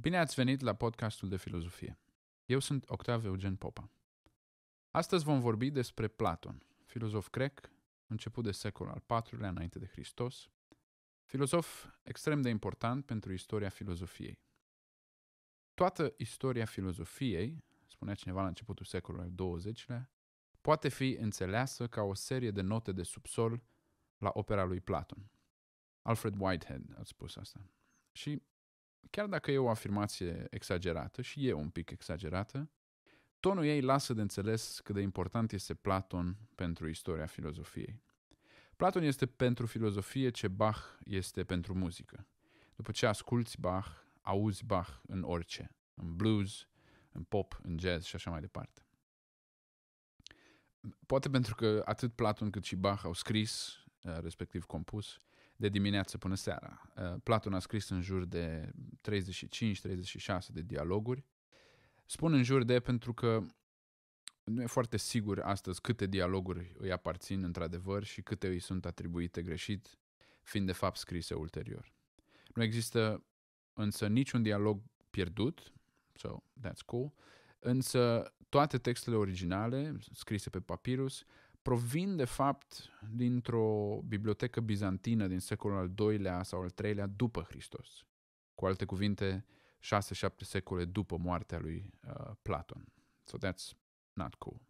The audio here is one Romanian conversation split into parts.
Bine ați venit la podcastul de filozofie. Eu sunt Octav Eugen Popa. Astăzi vom vorbi despre Platon, filozof grec, început de secolul al IV-lea înainte de Hristos, filozof extrem de important pentru istoria filozofiei. Toată istoria filozofiei, spunea cineva la începutul secolului al XX-lea, poate fi înțeleasă ca o serie de note de subsol la opera lui Platon. Alfred Whitehead a spus asta. Și chiar dacă e o afirmație exagerată și e un pic exagerată, tonul ei lasă de înțeles cât de important este Platon pentru istoria filozofiei. Platon este pentru filozofie ce Bach este pentru muzică. După ce asculți Bach, auzi Bach în orice, în blues, în pop, în jazz și așa mai departe. Poate pentru că atât Platon cât și Bach au scris, respectiv compus, de dimineață până seara. Uh, Platon a scris în jur de 35-36 de dialoguri. Spun în jur de pentru că nu e foarte sigur astăzi câte dialoguri îi aparțin într-adevăr și câte îi sunt atribuite greșit, fiind de fapt scrise ulterior. Nu există însă niciun dialog pierdut, so that's cool, însă toate textele originale, scrise pe papirus, provin de fapt dintr-o bibliotecă bizantină din secolul al II-lea sau al III-lea după Hristos. Cu alte cuvinte, 6-7 secole după moartea lui uh, Platon. So that's not cool.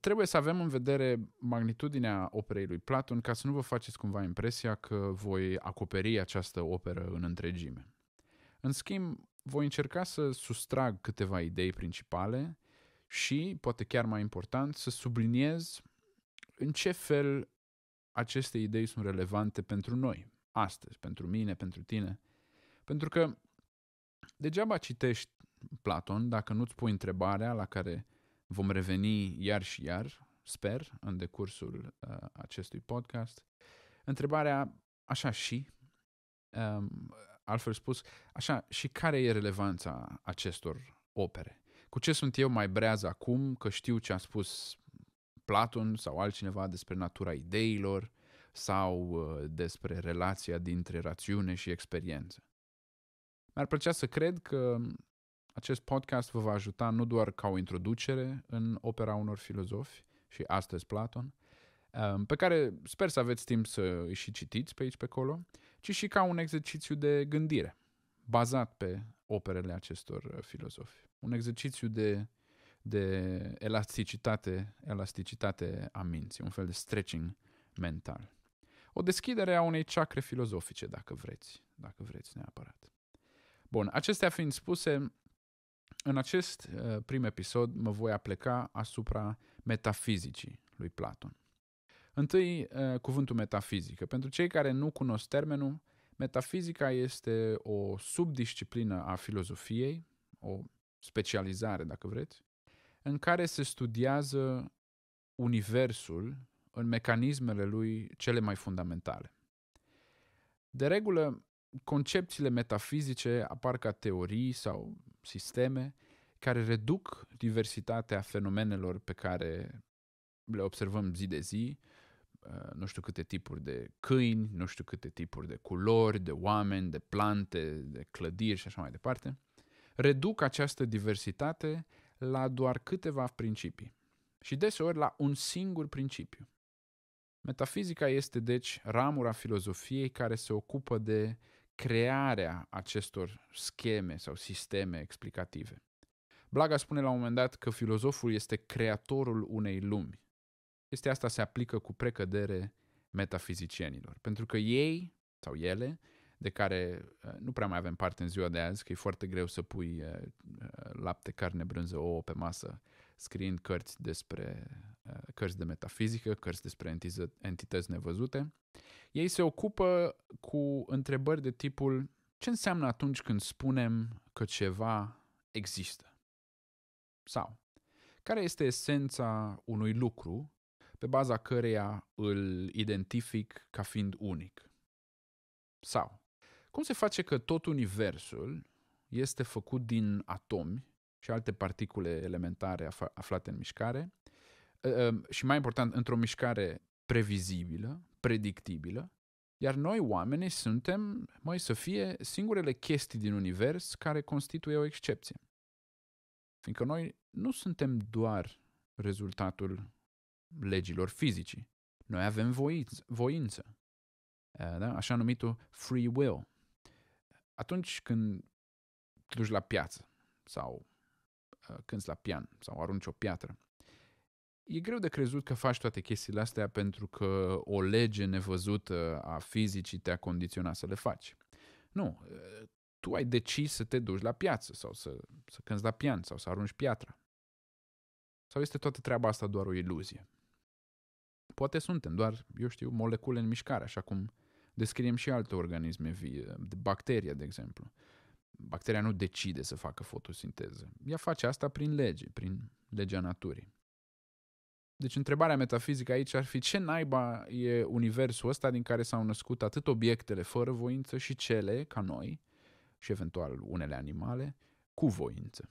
Trebuie să avem în vedere magnitudinea operei lui Platon ca să nu vă faceți cumva impresia că voi acoperi această operă în întregime. În schimb, voi încerca să sustrag câteva idei principale și, poate chiar mai important, să subliniez în ce fel aceste idei sunt relevante pentru noi, astăzi, pentru mine, pentru tine. Pentru că degeaba citești Platon dacă nu-ți pui întrebarea la care vom reveni iar și iar, sper, în decursul uh, acestui podcast. Întrebarea, așa și, um, altfel spus, așa și care e relevanța acestor opere? cu ce sunt eu mai breaz acum, că știu ce a spus Platon sau altcineva despre natura ideilor sau uh, despre relația dintre rațiune și experiență. Mi-ar plăcea să cred că acest podcast vă va ajuta nu doar ca o introducere în opera unor filozofi, și astăzi Platon, uh, pe care sper să aveți timp să îi și citiți pe aici pe acolo, ci și ca un exercițiu de gândire, bazat pe operele acestor uh, filozofi. Un exercițiu de, de elasticitate, elasticitate a minții, un fel de stretching mental. O deschidere a unei chakre filozofice, dacă vreți, dacă vreți neapărat. Bun, acestea fiind spuse, în acest uh, prim episod mă voi apleca asupra metafizicii lui Platon. Întâi, uh, cuvântul metafizică. Pentru cei care nu cunosc termenul, Metafizica este o subdisciplină a filozofiei, o specializare, dacă vreți, în care se studiază universul în mecanismele lui cele mai fundamentale. De regulă, concepțiile metafizice apar ca teorii sau sisteme care reduc diversitatea fenomenelor pe care le observăm zi de zi Uh, nu știu câte tipuri de câini, nu știu câte tipuri de culori, de oameni, de plante, de clădiri și așa mai departe, reduc această diversitate la doar câteva principii și deseori la un singur principiu. Metafizica este deci ramura filozofiei care se ocupă de crearea acestor scheme sau sisteme explicative. Blaga spune la un moment dat că filozoful este creatorul unei lumi, Chestia asta se aplică cu precădere metafizicienilor, pentru că ei sau ele, de care uh, nu prea mai avem parte în ziua de azi, că e foarte greu să pui uh, uh, lapte, carne, brânză, ouă pe masă, scriind cărți despre cărți de metafizică, cărți despre entități nevăzute. Ei se ocupă cu întrebări de tipul ce înseamnă atunci când spunem că ceva există? Sau care este esența unui lucru pe baza căreia îl identific ca fiind unic. Sau, cum se face că tot universul este făcut din atomi și alte particule elementare aflate în mișcare ă, ă, și, mai important, într-o mișcare previzibilă, predictibilă, iar noi, oamenii, suntem, mai să fie singurele chestii din univers care constituie o excepție. Fiindcă noi nu suntem doar rezultatul legilor fizicii. Noi avem voință, voință eh, da? așa numitul free will. Atunci când te duci la piață sau eh, cânti la pian sau arunci o piatră, e greu de crezut că faci toate chestiile astea pentru că o lege nevăzută a fizicii te-a condiționat să le faci. Nu, eh, tu ai decis să te duci la piață sau să, să cânti la pian sau să arunci piatra. Sau este toată treaba asta doar o iluzie? Poate suntem doar, eu știu, molecule în mișcare, așa cum descriem și alte organisme vii, bacteria, de exemplu. Bacteria nu decide să facă fotosinteză. Ea face asta prin lege, prin legea naturii. Deci întrebarea metafizică aici ar fi ce naiba e universul ăsta din care s-au născut atât obiectele fără voință și cele, ca noi, și eventual unele animale, cu voință.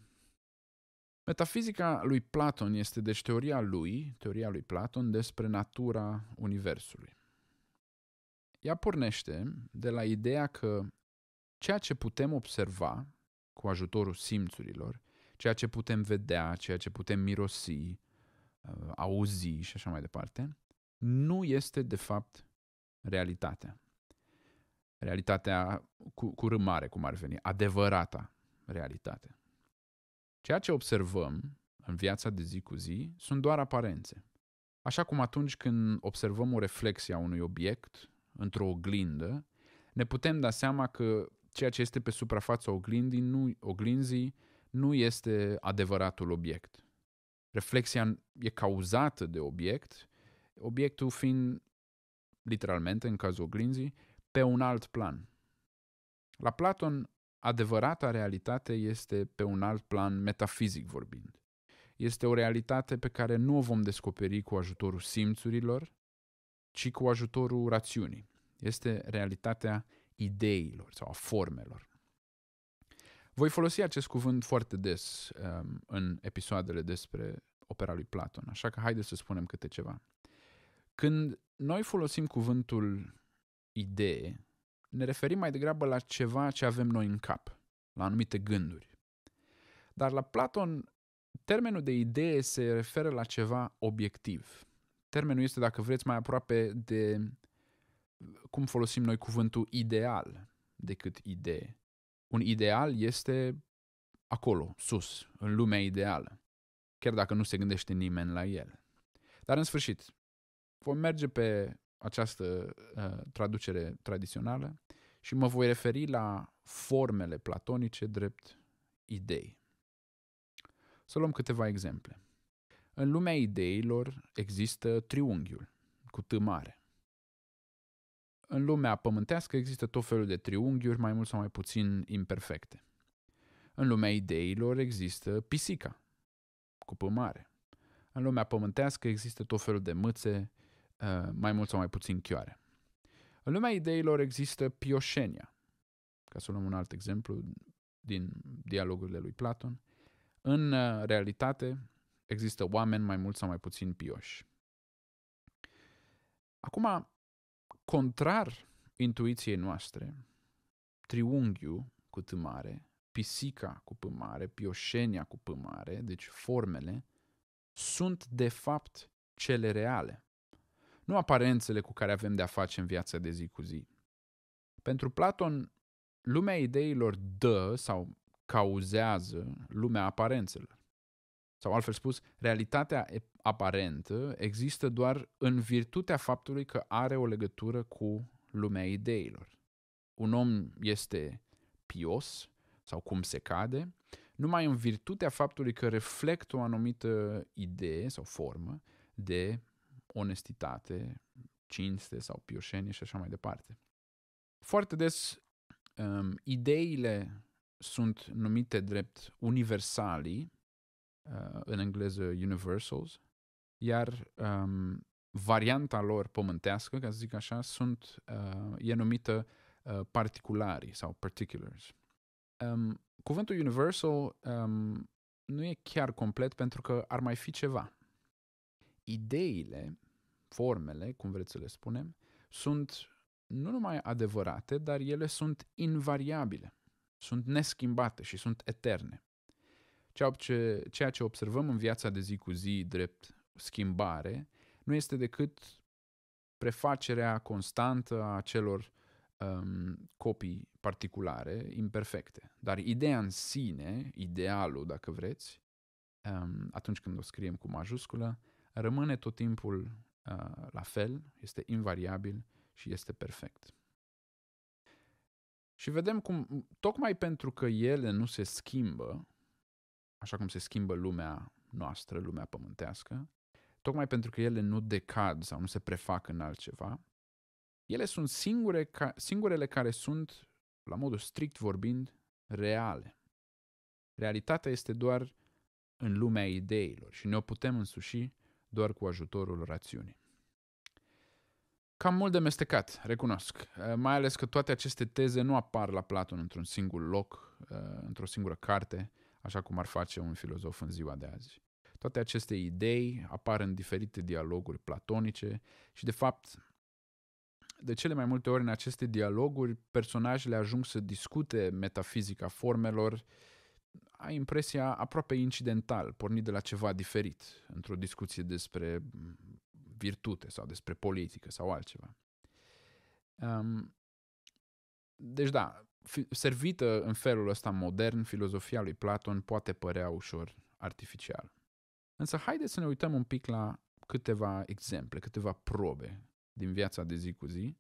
Metafizica lui Platon este deci teoria lui, teoria lui Platon despre natura Universului. Ea pornește de la ideea că ceea ce putem observa cu ajutorul simțurilor, ceea ce putem vedea, ceea ce putem mirosi, uh, auzi și așa mai departe, nu este de fapt realitatea. Realitatea cu, cu râmare, cum ar veni, adevărata realitate. Ceea ce observăm în viața de zi cu zi sunt doar aparențe. Așa cum atunci când observăm o reflexie a unui obiect într-o oglindă, ne putem da seama că ceea ce este pe suprafața oglindii nu, oglinzii nu este adevăratul obiect. Reflexia e cauzată de obiect, obiectul fiind, literalmente, în cazul oglinzii, pe un alt plan. La Platon, adevărata realitate este pe un alt plan metafizic vorbind. Este o realitate pe care nu o vom descoperi cu ajutorul simțurilor, ci cu ajutorul rațiunii. Este realitatea ideilor sau a formelor. Voi folosi acest cuvânt foarte des um, în episoadele despre opera lui Platon, așa că haideți să spunem câte ceva. Când noi folosim cuvântul idee, ne referim mai degrabă la ceva ce avem noi în cap, la anumite gânduri. Dar la Platon, termenul de idee se referă la ceva obiectiv. Termenul este, dacă vreți, mai aproape de cum folosim noi cuvântul ideal decât idee. Un ideal este acolo, sus, în lumea ideală, chiar dacă nu se gândește nimeni la el. Dar în sfârșit, vom merge pe această uh, traducere tradițională și mă voi referi la formele platonice drept idei. Să luăm câteva exemple. În lumea ideilor există triunghiul cu T mare. În lumea pământească există tot felul de triunghiuri, mai mult sau mai puțin imperfecte. În lumea ideilor există pisica cu P mare. În lumea pământească există tot felul de mâțe, Uh, mai mult sau mai puțin chioare. În lumea ideilor există pioșenia, ca să luăm un alt exemplu din dialogurile lui Platon. În uh, realitate există oameni mai mult sau mai puțin pioși. Acum, contrar intuiției noastre, triunghiul cu tâmare, pisica cu pâmare, pioșenia cu pâmare, deci formele, sunt de fapt cele reale nu aparențele cu care avem de-a face în viața de zi cu zi. Pentru Platon, lumea ideilor dă sau cauzează lumea aparențelor. Sau altfel spus, realitatea aparentă există doar în virtutea faptului că are o legătură cu lumea ideilor. Un om este pios sau cum se cade, numai în virtutea faptului că reflectă o anumită idee sau formă de onestitate, cinste sau pioșenie și așa mai departe. Foarte des, um, ideile sunt numite drept universalii, uh, în engleză universals, iar um, varianta lor pământească, ca să zic așa, sunt, uh, e numită uh, particulari sau particulars. Um, cuvântul universal um, nu e chiar complet pentru că ar mai fi ceva ideile, formele, cum vreți să le spunem, sunt nu numai adevărate, dar ele sunt invariabile, sunt neschimbate și sunt eterne. Ceea ce observăm în viața de zi cu zi drept schimbare nu este decât prefacerea constantă a celor um, copii particulare, imperfecte. Dar ideea în sine, idealul, dacă vreți, um, atunci când o scriem cu majusculă, rămâne tot timpul uh, la fel, este invariabil și este perfect. Și vedem cum, tocmai pentru că ele nu se schimbă, așa cum se schimbă lumea noastră, lumea pământească, tocmai pentru că ele nu decad sau nu se prefac în altceva, ele sunt singure ca, singurele care sunt, la modul strict vorbind, reale. Realitatea este doar în lumea ideilor și ne o putem însuși doar cu ajutorul rațiunii. Cam mult de mestecat, recunosc, eh, mai ales că toate aceste teze nu apar la Platon într-un singur loc, eh, într-o singură carte, așa cum ar face un filozof în ziua de azi. Toate aceste idei apar în diferite dialoguri platonice și, de fapt, de cele mai multe ori în aceste dialoguri, personajele ajung să discute metafizica formelor, ai impresia aproape incidental, pornit de la ceva diferit, într-o discuție despre virtute sau despre politică sau altceva. Deci da, servită în felul ăsta modern, filozofia lui Platon poate părea ușor artificial. Însă haideți să ne uităm un pic la câteva exemple, câteva probe din viața de zi cu zi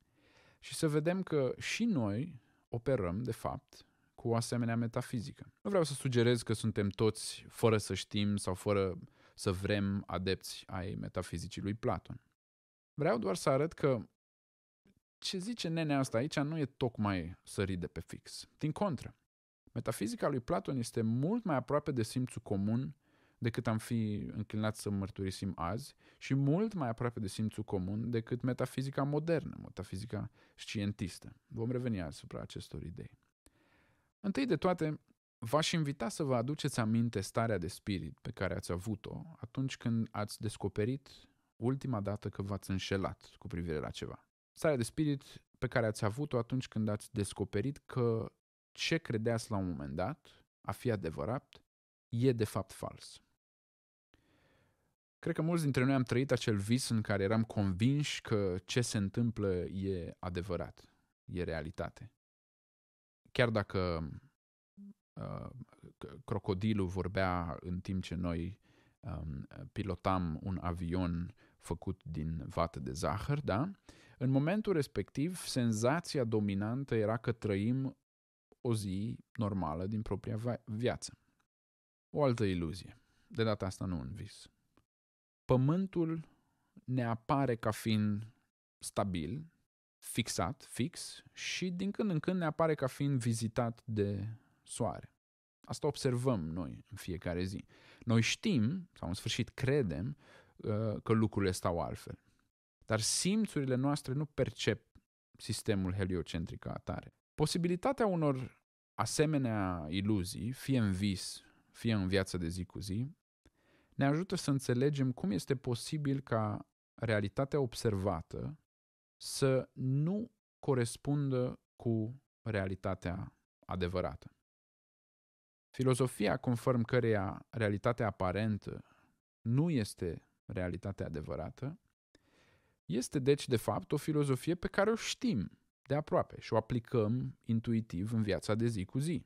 și să vedem că și noi operăm, de fapt, cu o asemenea metafizică. Nu vreau să sugerez că suntem toți, fără să știm sau fără să vrem, adepți ai metafizicii lui Platon. Vreau doar să arăt că ce zice nenea asta aici nu e tocmai sărit de pe fix. Din contră, metafizica lui Platon este mult mai aproape de simțul comun decât am fi înclinat să mărturisim azi și mult mai aproape de simțul comun decât metafizica modernă, metafizica științistă. Vom reveni asupra acestor idei. Întâi de toate, v-aș invita să vă aduceți aminte starea de spirit pe care ați avut-o atunci când ați descoperit ultima dată că v-ați înșelat cu privire la ceva. Starea de spirit pe care ați avut-o atunci când ați descoperit că ce credeați la un moment dat a fi adevărat e de fapt fals. Cred că mulți dintre noi am trăit acel vis în care eram convinși că ce se întâmplă e adevărat, e realitate chiar dacă uh, crocodilul vorbea în timp ce noi um, pilotam un avion făcut din vată de zahăr, da? În momentul respectiv, senzația dominantă era că trăim o zi normală din propria viață. O altă iluzie. De data asta nu un vis. Pământul ne apare ca fiind stabil, fixat, fix, și din când în când ne apare ca fiind vizitat de soare. Asta observăm noi în fiecare zi. Noi știm, sau în sfârșit credem, uh, că lucrurile stau altfel. Dar simțurile noastre nu percep sistemul heliocentric ca atare. Posibilitatea unor asemenea iluzii, fie în vis, fie în viața de zi cu zi, ne ajută să înțelegem cum este posibil ca realitatea observată să nu corespundă cu realitatea adevărată. Filozofia conform căreia realitatea aparentă nu este realitatea adevărată, este deci de fapt o filozofie pe care o știm de aproape și o aplicăm intuitiv în viața de zi cu zi.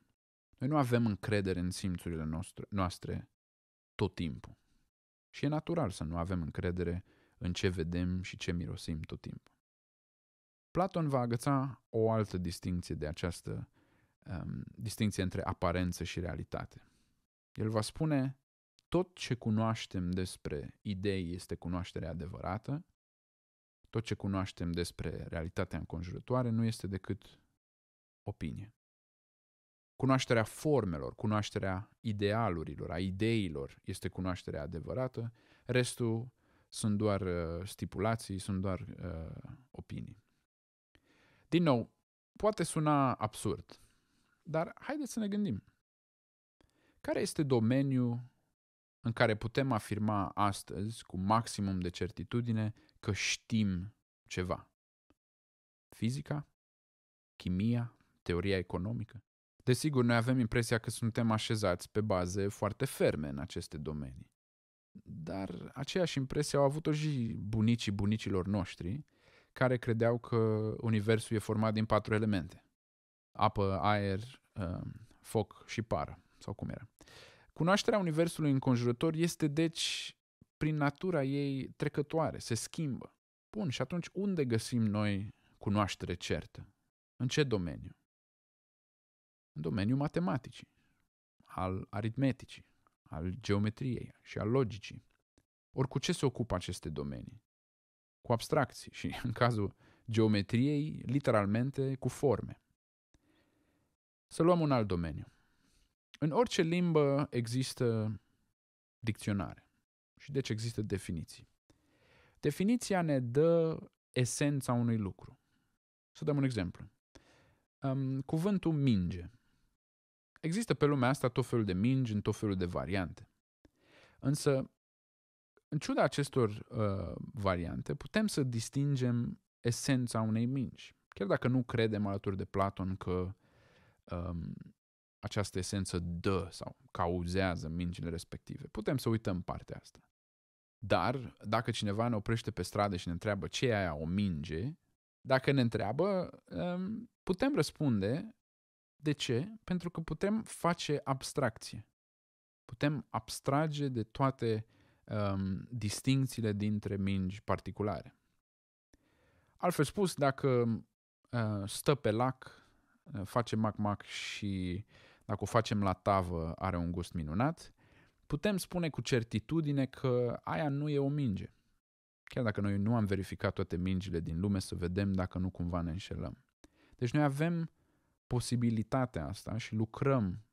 Noi nu avem încredere în simțurile noastre, noastre tot timpul. Și e natural să nu avem încredere în ce vedem și ce mirosim tot timpul. Platon va agăța o altă distinție de această um, distinție între aparență și realitate. El va spune tot ce cunoaștem despre idei este cunoaștere adevărată, tot ce cunoaștem despre realitatea înconjurătoare nu este decât opinie. Cunoașterea formelor, cunoașterea idealurilor, a ideilor este cunoașterea adevărată, restul sunt doar uh, stipulații, sunt doar uh, opinii. Din nou, poate suna absurd, dar haideți să ne gândim. Care este domeniul în care putem afirma astăzi, cu maximum de certitudine, că știm ceva? Fizica? Chimia? Teoria economică? Desigur, noi avem impresia că suntem așezați pe baze foarte ferme în aceste domenii. Dar aceeași impresie au avut-o și bunicii bunicilor noștri, care credeau că Universul e format din patru elemente. Apă, aer, um, foc și pară, sau cum era. Cunoașterea Universului înconjurător este, deci, prin natura ei trecătoare, se schimbă. Bun, și atunci unde găsim noi cunoaștere certă? În ce domeniu? În domeniul matematicii, al aritmeticii, al geometriei și al logicii. Ori cu ce se ocupă aceste domenii? cu abstracții și, în cazul geometriei, literalmente cu forme. Să luăm un alt domeniu. În orice limbă există dicționare. Și deci există definiții. Definiția ne dă esența unui lucru. Să dăm un exemplu. Um, cuvântul minge. Există pe lumea asta tot felul de mingi în tot felul de variante. Însă în ciuda acestor uh, variante, putem să distingem esența unei minci. Chiar dacă nu credem alături de Platon că um, această esență dă sau cauzează mingile respective, putem să uităm partea asta. Dar dacă cineva ne oprește pe stradă și ne întreabă ce e aia o minge, dacă ne întreabă, um, putem răspunde de ce? Pentru că putem face abstracție. Putem abstrage de toate um, distincțiile dintre mingi particulare. Altfel spus, dacă uh, stă pe lac, uh, face mac-mac și dacă o facem la tavă are un gust minunat, putem spune cu certitudine că aia nu e o minge. Chiar dacă noi nu am verificat toate mingile din lume să vedem dacă nu cumva ne înșelăm. Deci noi avem posibilitatea asta și lucrăm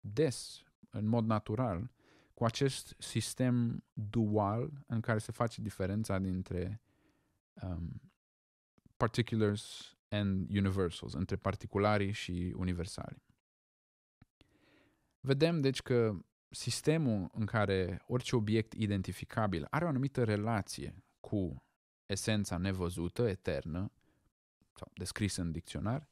des, în mod natural, cu acest sistem dual în care se face diferența dintre um, particulars and universals, între particularii și universali. Vedem deci că sistemul în care orice obiect identificabil are o anumită relație cu esența nevăzută, eternă, sau descrisă în dicționar,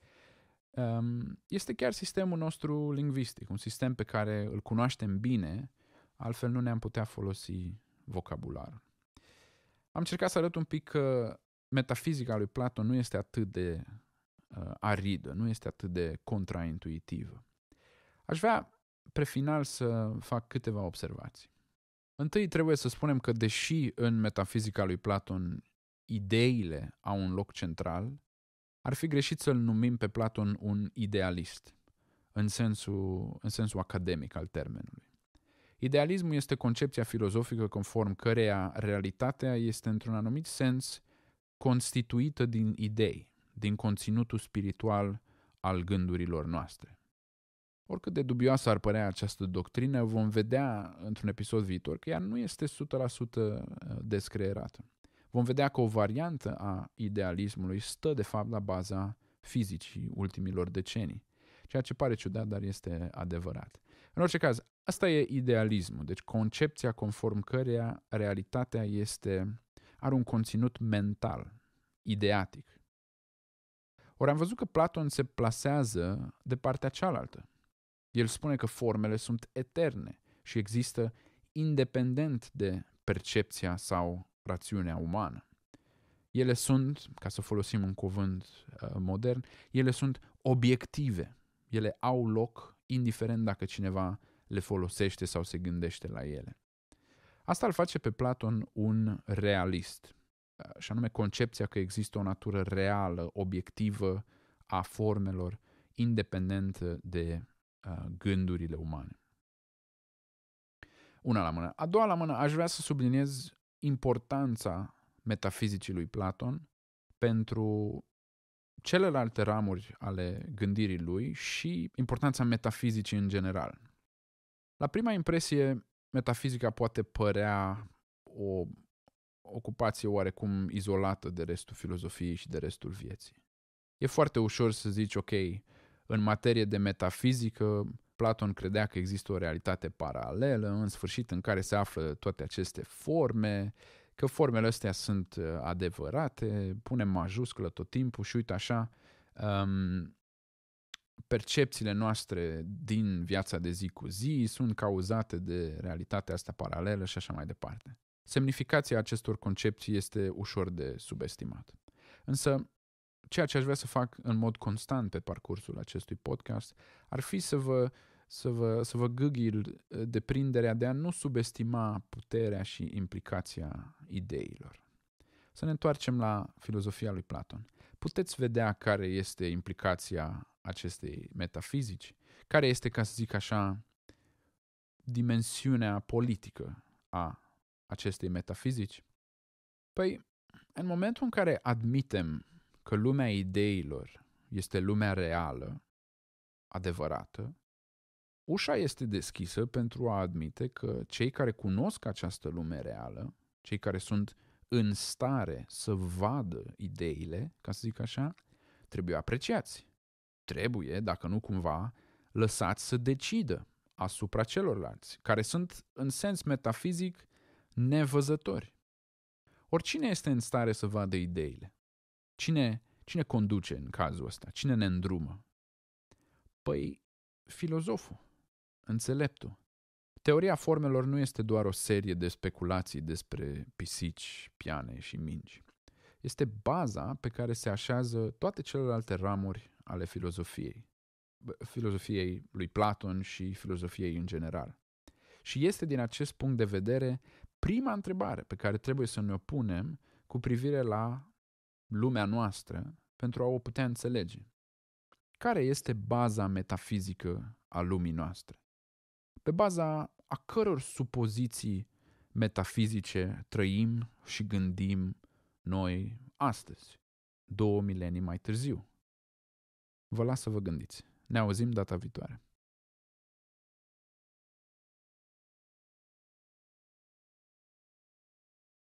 um, este chiar sistemul nostru lingvistic, un sistem pe care îl cunoaștem bine altfel nu ne-am putea folosi vocabularul. Am încercat să arăt un pic că metafizica lui Platon nu este atât de uh, aridă, nu este atât de contraintuitivă. Aș vrea, pre final, să fac câteva observații. Întâi trebuie să spunem că, deși în metafizica lui Platon ideile au un loc central, ar fi greșit să-l numim pe Platon un idealist, în sensul, în sensul academic al termenului. Idealismul este concepția filozofică conform căreia realitatea este într-un anumit sens constituită din idei, din conținutul spiritual al gândurilor noastre. Oricât de dubioasă ar părea această doctrină, vom vedea într-un episod viitor că ea nu este 100% uh, descreerată. Vom vedea că o variantă a idealismului stă de fapt la baza fizicii ultimilor decenii, ceea ce pare ciudat, dar este adevărat. În orice caz, Asta e idealismul, deci concepția conform căreia realitatea este, are un conținut mental, ideatic. Ori am văzut că Platon se plasează de partea cealaltă. El spune că formele sunt eterne și există independent de percepția sau rațiunea umană. Ele sunt, ca să folosim un cuvânt uh, modern, ele sunt obiective. Ele au loc indiferent dacă cineva le folosește sau se gândește la ele. Asta îl face pe Platon un realist, și anume concepția că există o natură reală, obiectivă a formelor, independentă de gândurile umane. Una la mână. A doua la mână, aș vrea să subliniez importanța metafizicii lui Platon pentru celelalte ramuri ale gândirii lui și importanța metafizicii în general. La prima impresie, metafizica poate părea o ocupație oarecum izolată de restul filozofiei și de restul vieții. E foarte ușor să zici, ok, în materie de metafizică, Platon credea că există o realitate paralelă, în sfârșit, în care se află toate aceste forme, că formele astea sunt uh, adevărate, punem majusculă tot timpul și uite așa, um, percepțiile noastre din viața de zi cu zi sunt cauzate de realitatea asta paralelă și așa mai departe. Semnificația acestor concepții este ușor de subestimat. Însă, ceea ce aș vrea să fac în mod constant pe parcursul acestui podcast ar fi să vă, să vă, să vă gâghil uh, deprinderea de a nu subestima puterea și implicația ideilor. Să ne întoarcem la filozofia lui Platon puteți vedea care este implicația acestei metafizici, care este, ca să zic așa, dimensiunea politică a acestei metafizici? Păi, în momentul în care admitem că lumea ideilor este lumea reală, adevărată, ușa este deschisă pentru a admite că cei care cunosc această lume reală, cei care sunt în stare să vadă ideile, ca să zic așa, trebuie apreciați. Trebuie, dacă nu cumva, lăsați să decidă asupra celorlalți, care sunt, în sens metafizic, nevăzători. Oricine este în stare să vadă ideile? Cine, cine conduce în cazul ăsta? Cine ne îndrumă? Păi, filozoful, înțeleptul, Teoria formelor nu este doar o serie de speculații despre pisici, piane și mingi. Este baza pe care se așează toate celelalte ramuri ale filozofiei, filozofiei lui Platon și filozofiei în general. Și este din acest punct de vedere prima întrebare pe care trebuie să ne punem cu privire la lumea noastră pentru a o putea înțelege. Care este baza metafizică a lumii noastre? Pe baza a căror supoziții metafizice trăim și gândim noi astăzi, două milenii mai târziu. Vă las să vă gândiți. Ne auzim data viitoare.